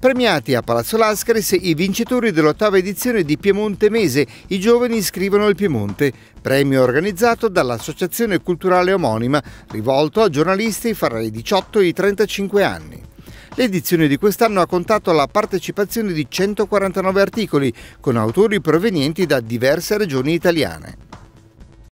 Premiati a Palazzo Lascaris i vincitori dell'ottava edizione di Piemonte Mese, i giovani iscrivono il Piemonte, premio organizzato dall'associazione culturale omonima, rivolto a giornalisti fra i 18 e i 35 anni. L'edizione di quest'anno ha contato la partecipazione di 149 articoli, con autori provenienti da diverse regioni italiane.